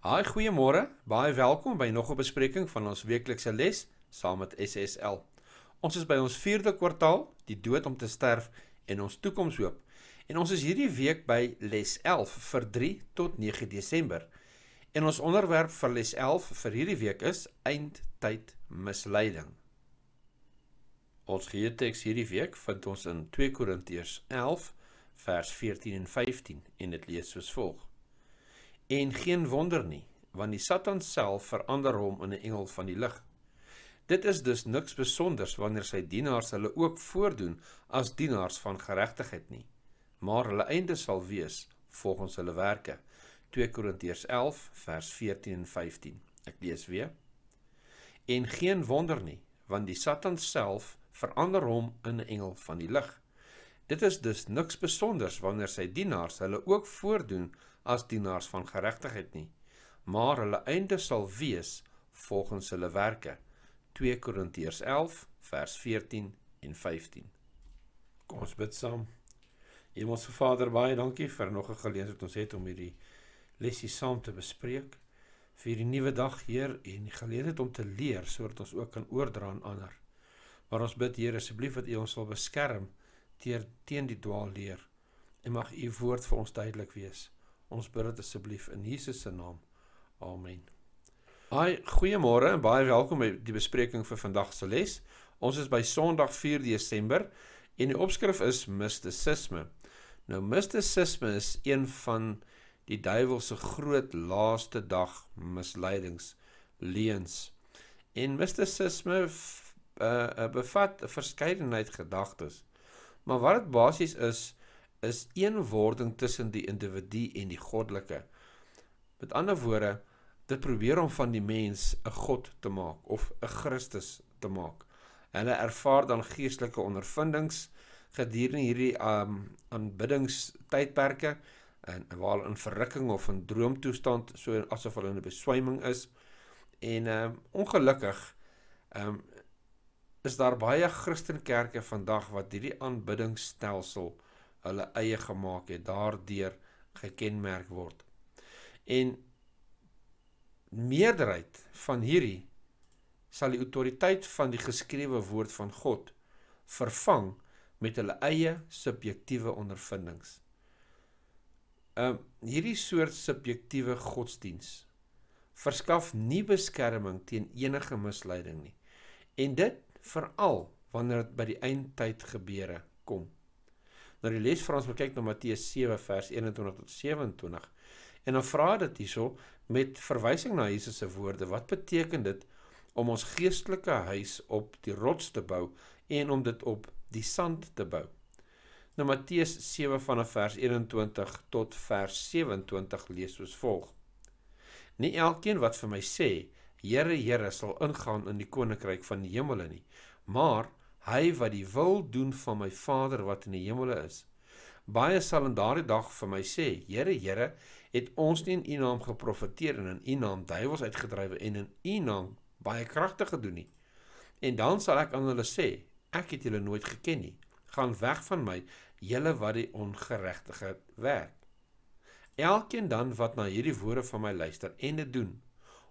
Haai, goeiemôre. Baie welkom by nog 'n bespreking van ons weeklikse les saam met SSL. Ons is by ons 4de kwartaal, die dood om te sterf en ons toekomshoop. En ons is hierdie week by les 11 vir 3 tot 9 Desember. En ons onderwerp vir les 11 vir hierdie week is eindtyd misleiding. Ons geheeteks hierdie week vind ons in 2 Korintiërs 11 vers 14 en 15 en dit lees soos volg: En geen wonder nie, want die Satan self verander hom in 'n engel van die lig. Dit is dus niks spesonders wanneer sy dienaars hulle ook voordoen as dienaars van geregtigheid nie, maar hulle einde sal wees volgens hulle werke. 2 Korintiërs 11 vers 14 en 15. Ek lees weer. En geen wonder nie, want die Satan self verander hom in 'n engel van die lig. Dit is dus niks spesonders wanneer sy dienaars hulle ook voordoen as dienaars van geregtigheid nie, maar hulle einde sal wees volgens hulle werke. 2 Korintiërs 11 vers 14 en 15. Kom ons bid saam. Hemelse Vader, baie dankie vir nog 'n geleentheid ons het om hierdie lesse saam te bespreek vir die nuwe dag, Heer, en die geleentheid om te leer sodat ons ook kan oordra aan ander. Maar ons bid, Here, asseblief dat U ons sal beskerm teer, teen die dwaalleer. En mag u woord vir ons duidelik wees. Ons bid dit asseblief in Jesus se naam. Amen. Hi, goeiemôre en baie welkom by die bespreking vir vandag se les. Ons is by Sondag 4 Desember en die opskrif is mistisisme. Nou mistisisme is een van die duiwel se groot laaste dag misleidings leuns. En mistisisme uh, eh, eh, bevat 'n verskeidenheid gedagtes. Maar wat dit basies is, is een wording tussen die individu en die goddelike. Met ander woorde, dit probeer om van die mens 'n god te maak of 'n Christus te maak. Hulle ervaar dan geestelike ondervindings gedurende hierdie um aanbiddingstydperke en waar in verrukking of in droomtoestand so asof hulle in 'n beswyming is. En um ongelukkig um is daar baie Christenkerke vandag wat hierdie aanbiddingsstelsel hulle eie gemaak het, daardeur gekenmerk word. En meerderheid van hierdie sal die autoriteit van die geskrewe woord van God vervang met hulle eie subjektiewe ondervindings. Ehm uh, hierdie soort subjektiewe godsdiens verskaf nie beskerming teen enige misleiding nie. En dit veral wanneer dit by die eindtyd gebeure kom. Nou die les vir ons wil kyk na Matteus 7 vers 21 tot 27. En dan vra dit hierso met verwysing na Jesus se woorde, wat beteken dit om ons geestelike huis op die rots te bou en om dit op die sand te bou? Nou Matteus 7 vanaf vers 21 tot vers 27 lees soos volg: Nie elkeen wat vir my sê Here Here sal ingaan in die koninkryk van die hemele nie, maar hy wat die wil doen van my Vader wat in die hemele is. Baie sal in daardie dag vir my sê, Here Here, het ons nie in U naam geprofeteer en in U naam duiwels uitgedryf en in U naam baie kragtig gedoen nie? En dan sal ek aan hulle sê, ek het julle nooit geken nie. Gaan weg van my, julle wat die ongeregtige werk. Elkeen dan wat na hierdie woorde van my luister en dit doen,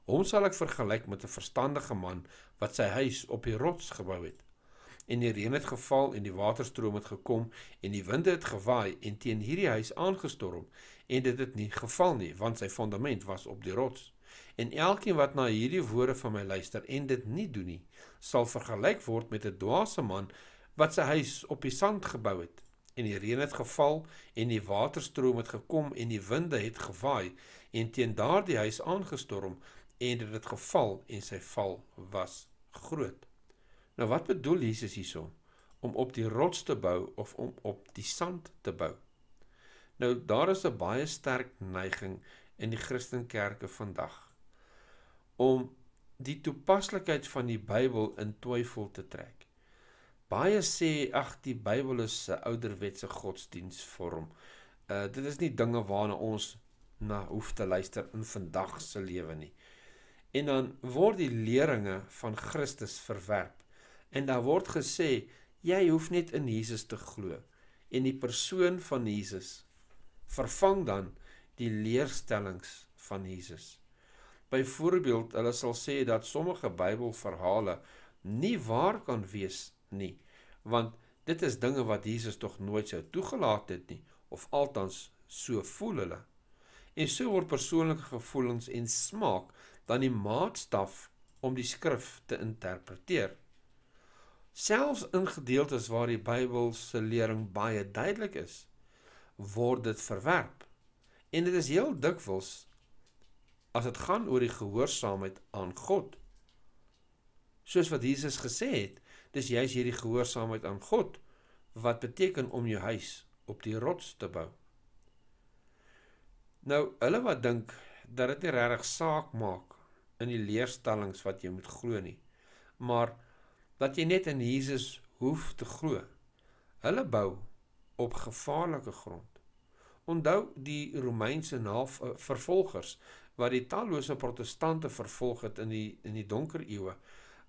Hom sal ek vergelyk met 'n verstandige man wat sy huis op die rots gebou het. En die reën het geval en die waterstroom het gekom en die winde het gewaai en teen hierdie huis aangestorm en dit het nie geval nie want sy fondament was op die rots. En elkeen wat na hierdie woorde van my luister en dit nie doen nie, sal vergelyk word met 'n dwaase man wat sy huis op die sand gebou het. En die reën het geval en die waterstroom het gekom en die winde het gewaai en teen daardie huis aangestorm en dat dit geval en sy val was groot. Nou wat bedoel Jesus hierso? Om op die rots te bou of om op die sand te bou? Nou daar is 'n baie sterk neiging in die Christenkerke vandag om die toepaslikheid van die Bybel in twyfel te trek. Baie sê ag die Bybel is 'n ouderwetse godsdiensvorm. Uh dit is nie dinge waarna ons na hoef te luister in vandag se lewe nie en dan word die leringe van Christus verwerp. En daar word gesê jy hoef net in Jesus te glo en die persoon van Jesus vervang dan die leerstellings van Jesus. Byvoorbeeld, hulle sal sê dat sommige Bybelverhale nie waar kan wees nie, want dit is dinge wat Jesus tog nooit sou toegelaat het nie, of althans so voel hulle. En so word persoonlike gevoelens en smaak dan die maatstaf om die skrif te interpreteer. Selfs in gedeeltes waar die Bybel se lering baie duidelik is, word dit verwerp. En dit is heel dikwels as dit gaan oor die gehoorsaamheid aan God. Soos wat Jesus gesê het, dis juis hierdie gehoorsaamheid aan God wat beteken om jou huis op die rots te bou. Nou, hulle wat dink dat dit nie regtig saak maak in die leerstellings wat jy moet glo nie, maar dat jy net in Jesus hoef te glo. Hulle bou op gevaarlike grond. Onthou die Romeinse naaf, eh, vervolgers wat die tallose protestante vervolg het in die in die donker eeue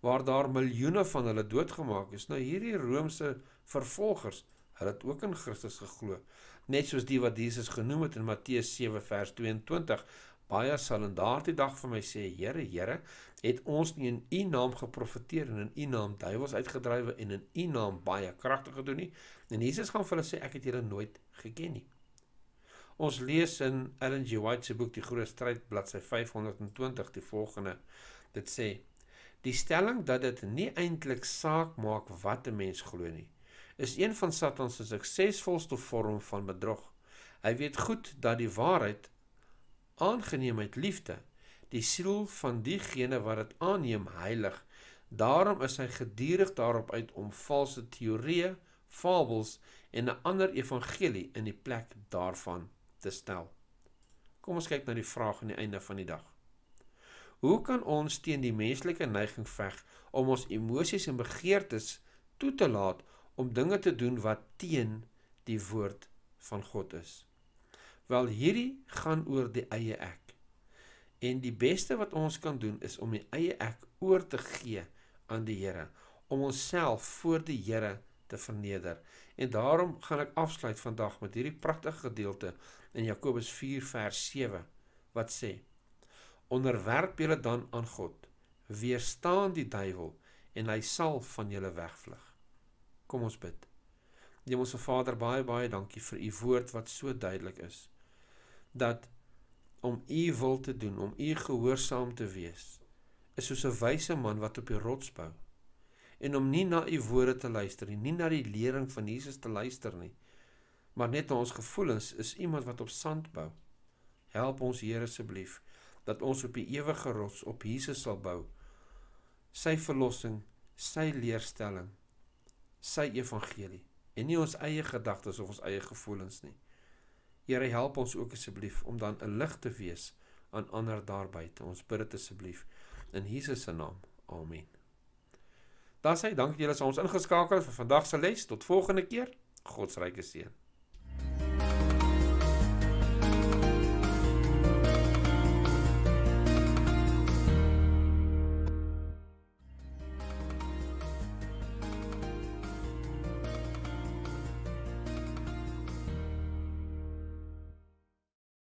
waar daar miljoene van hulle doodgemaak is. Nou hierdie Romeinse vervolgers, hulle het ook in Christus geglo, net soos die wat Jesus genoem het in Matteus 7 vers 22, Baie sal in daardie dag vir my sê, Here, Here, het ons nie in U naam geprofeteer en in U naam duiwels uitgedryf en in U naam baie kragtig gedoen nie? En Jesus gaan vir hulle sê, ek het julle nooit geken nie. Ons lees in Ellen G. White se boek Die Groot Stryd bladsy 520 die volgende. Dit sê: Die stelling dat dit nie eintlik saak maak wat 'n mens glo nie, is een van Satan se suksesvolste vorm van bedrog. Hy weet goed dat die waarheid aangeneem uit liefde, die siel van diegene wat dit aanneem heilig. Daarom is hy gedurig daarop uit om valse teorieë, fabels en 'n ander evangelie in die plek daarvan te stel. Kom ons kyk na die vraag aan die einde van die dag. Hoe kan ons teen die menslike neiging veg om ons emosies en begeertes toe te laat om dinge te doen wat teen die woord van God is? Wel hierdie gaan oor die eie ek. En die beste wat ons kan doen is om die eie ek oor te gee aan die Here, om onsself voor die Here te verneder. En daarom gaan ek afsluit vandag met hierdie pragtige gedeelte in Jakobus 4 vers 7 wat sê: Onderwerp julle dan aan God. Weerstaan die duiwel en hy sal van julle wegvlug. Kom ons bid. Hemelse Vader, baie baie dankie vir u woord wat so duidelik is dat om u wil te doen, om u gehoorsaam te wees, is soos 'n wyse man wat op die rots bou. En om nie na u woorde te luister nie, nie na die lering van Jesus te luister nie, maar net na ons gevoelens, is iemand wat op sand bou. Help ons Here asseblief dat ons op die ewige rots op Jesus sal bou. Sy verlossing, sy leerstelling, sy evangelie en nie ons eie gedagtes of ons eie gevoelens nie. Here help ons ook asseblief om dan 'n lig te wees aan ander daar buite. Ons bid dit asseblief in Jesus se naam. Amen. Daar sê dankie julle as ons ingeskakel vir vandag se les. Tot volgende keer. God se ryke seën.